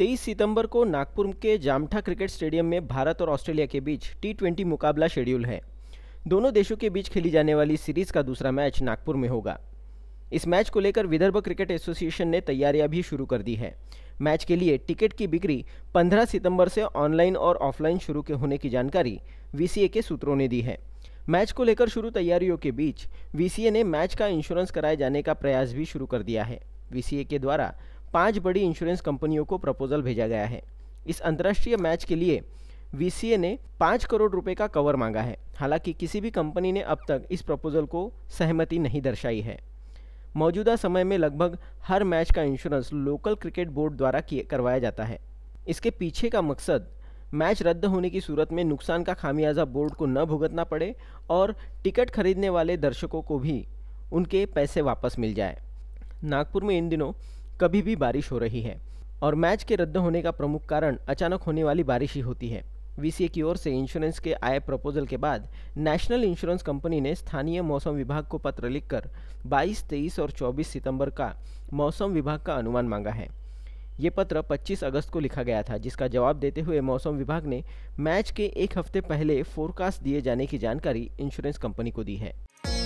तेईस सितंबर को नागपुर के जामठा क्रिकेट स्टेडियम में भारत और ऑस्ट्रेलिया के बीच टी ट्वेंटी मुकाबला शेड्यूल है दोनों देशों के बीच खेली जाने वाली सीरीज का दूसरा मैच नागपुर में होगा इस मैच को लेकर विदर्भ क्रिकेट एसोसिएशन ने तैयारियां भी शुरू कर दी है मैच के लिए टिकट की बिक्री 15 सितंबर से ऑनलाइन और ऑफलाइन शुरू के होने की जानकारी वीसीए के सूत्रों ने दी है मैच को लेकर शुरू तैयारियों के बीच वीसीए ने मैच का इंश्योरेंस कराए जाने का प्रयास भी शुरू कर दिया है वीसीए के द्वारा पांच बड़ी इंश्योरेंस कंपनियों को प्रपोजल भेजा गया है इस अंतर्राष्ट्रीय मैच के लिए वी ने पाँच करोड़ रुपए का कवर मांगा है हालांकि किसी भी कंपनी ने अब तक इस प्रपोजल को सहमति नहीं दर्शाई है मौजूदा समय में लगभग हर मैच का इंश्योरेंस लोकल क्रिकेट बोर्ड द्वारा करवाया जाता है इसके पीछे का मकसद मैच रद्द होने की सूरत में नुकसान का खामियाजा बोर्ड को न भुगतना पड़े और टिकट खरीदने वाले दर्शकों को भी उनके पैसे वापस मिल जाए नागपुर में इन दिनों कभी भी बारिश हो रही है और मैच के रद्द होने का प्रमुख कारण अचानक होने वाली बारिश ही होती है वीसीए की ओर से इंश्योरेंस के आए प्रपोजल के बाद नेशनल इंश्योरेंस कंपनी ने स्थानीय मौसम विभाग को पत्र लिखकर 22, 23 और 24 सितंबर का मौसम विभाग का अनुमान मांगा है ये पत्र 25 अगस्त को लिखा गया था जिसका जवाब देते हुए मौसम विभाग ने मैच के एक हफ्ते पहले फोरकास्ट दिए जाने की जानकारी इंश्योरेंस कंपनी को दी है